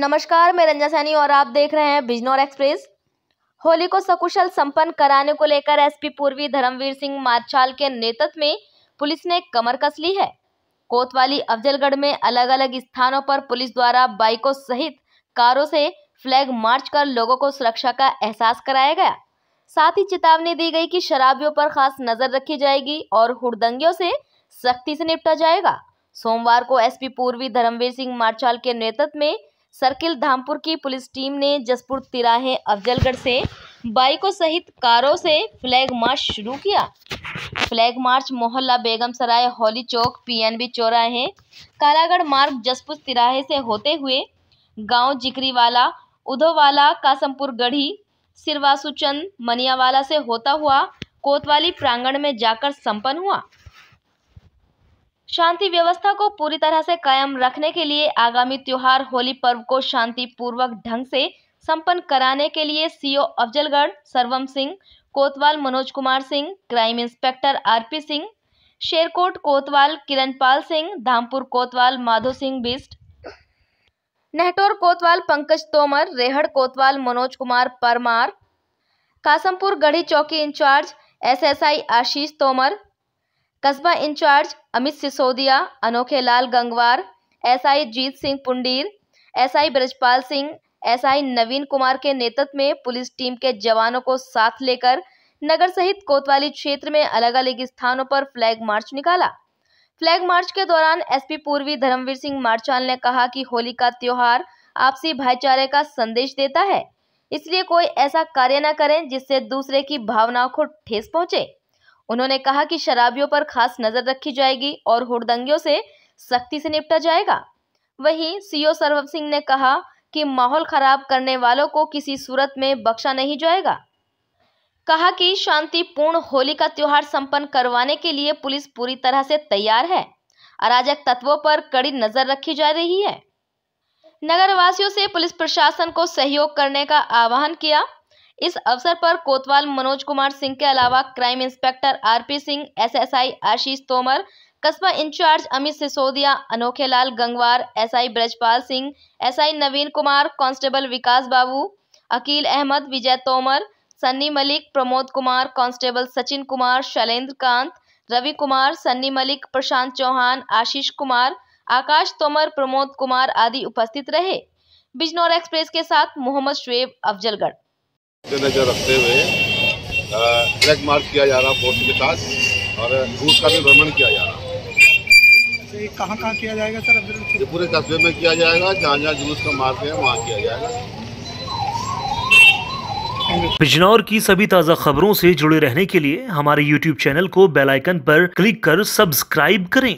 नमस्कार मैं रंजा सैनी और आप देख रहे हैं बिजनौर एक्सप्रेस होली को सकुशल संपन्न कराने को लेकर एसपी पूर्वी धर्मवीर सिंह मारछाल के नेतृत्व में पुलिस ने कमर कस ली है कोतवाली अफजलगढ़ में अलग अलग स्थानों पर पुलिस द्वारा बाइकों सहित कारों से फ्लैग मार्च कर लोगों को सुरक्षा का एहसास कराया गया साथ ही चेतावनी दी गई कि शराबियों पर खास नजर रखी जाएगी और हुड़दंगियों से सख्ती से निपटा जाएगा सोमवार को एसपी पूर्वी धर्मवीर सिंह मार्चाल के नेतृत्व में सर्किल धामपुर की पुलिस टीम ने जसपुर तिराहे अफजलगढ़ से बाइकों सहित कारों से फ्लैग मार्च शुरू किया फ्लैग मार्च मोहल्ला बेगम सराय होली चौक पीएनबी चौराहे कालागढ़ मार्ग जसपुर तिराहे से होते हुए गांव जिकरीवाला उधोवाला कासमपुर गढ़ी सिरवासुचंद मनियावाला से होता हुआ कोतवाली प्रांगण में जाकर संपन्न हुआ शांति व्यवस्था को पूरी तरह से कायम रखने के लिए आगामी त्योहार होली पर्व को शांतिपूर्वक ढंग से संपन्न कराने के लिए सीओ अफजलगढ़ सरवम सिंह कोतवाल Manoj Kumar Singh crime inspector RP Singh Sherkot कोतवाल किरणपाल सिंह धामपुर कोतवाल माधो सिंह बिस्ट नेहटोर कोतवाल पंकज तोमर रेहड़ कोतवाल मनोज कुमार परमार कासमपुर गढ़ी चौकी इंचार्ज एसएसआई आशीष तोमर कस्बा incharge Amit Sisodia Anokhe Lal Gangwar SI Jeet Singh Pundir SI Brajpal Singh SI Naveen Kumar के नेतृत्व में पुलिस टीम के जवानों को साथ लेकर नगर सहित कोतवाली क्षेत्र में अलग अलग स्थानों पर फ्लैग मार्च निकाला फ्लैग मार्च के दौरान एसपी पूर्वी धर्मवीर सिंह मार्चाल ने कहा कि होली का त्योहार आपसी भाईचारे का संदेश देता है इसलिए कोई ऐसा कार्य न करें जिससे दूसरे की भावनाओं को ठेस पहुंचे उन्होंने कहा कि शराबियों पर खास नजर रखी जाएगी और हुड़दंगियों से सख्ती से निपटा जाएगा वहीं सीओ सरभ सिंह ने कहा कि माहौल खराब करने वालों को किसी सूरत में बख्शा नहीं जाएगा कहा कि शांतिपूर्ण होली का त्यौहार संपन्न करवाने के लिए पुलिस पूरी तरह से तैयार है अराजक तत्वों पर कड़ी नजर रखी जा रही है नगरवासियों से पुलिस प्रशासन को सहयोग करने का आह्वान किया इस अवसर पर कोतवाल मनोज कुमार सिंह के अलावा crime inspector RP Singh SSI Ashish Tomar कस्बा incharge Amit Sisodia Anokhe Lal Gangwar SI Brajpal Singh SI Naveen Kumar constable Vikas Babu Akeel Ahmed Vijay Tomar Sunny Malik Pramod Kumar constable Sachin Kumar Shailendra Kant Ravi Kumar Sunny Malik Prashant Chauhan Ashish Kumar Akash Tomar Pramod Kumar आदि उपस्थित रहे बिजनौर एक्सप्रेस के साथ मोहम्मद शुएब अफजलगढ़ नजर रखते हुए ट्रैक मार्च किया जा रहा फोर्स के साथ और रूट का भी भ्रमण किया जा रहा कहाँ कहाँ किया जाएगा सर अभी पूरे कस्बे में किया जाएगा जहाँ जहाँ जुलूस का मार्ग है वहाँ किया जाएगा बिजनौर की सभी ताज़ा खबरों से जुड़े रहने के लिए हमारे YouTube चैनल को बेल आइकन पर क्लिक कर सब्सक्राइब करें